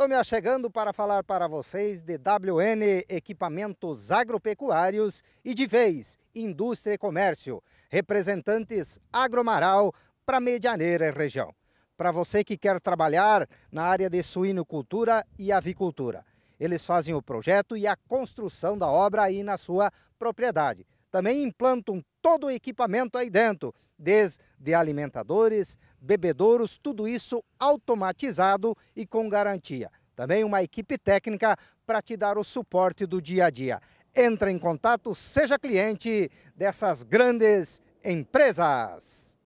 Estou me achegando para falar para vocês de WN Equipamentos Agropecuários e de vez Indústria e Comércio, representantes Agromaral para Medianeira e região. Para você que quer trabalhar na área de suinocultura e avicultura, eles fazem o projeto e a construção da obra aí na sua propriedade também implantam todo o equipamento aí dentro, desde alimentadores, bebedouros, tudo isso automatizado e com garantia. Também uma equipe técnica para te dar o suporte do dia a dia. Entra em contato, seja cliente dessas grandes empresas.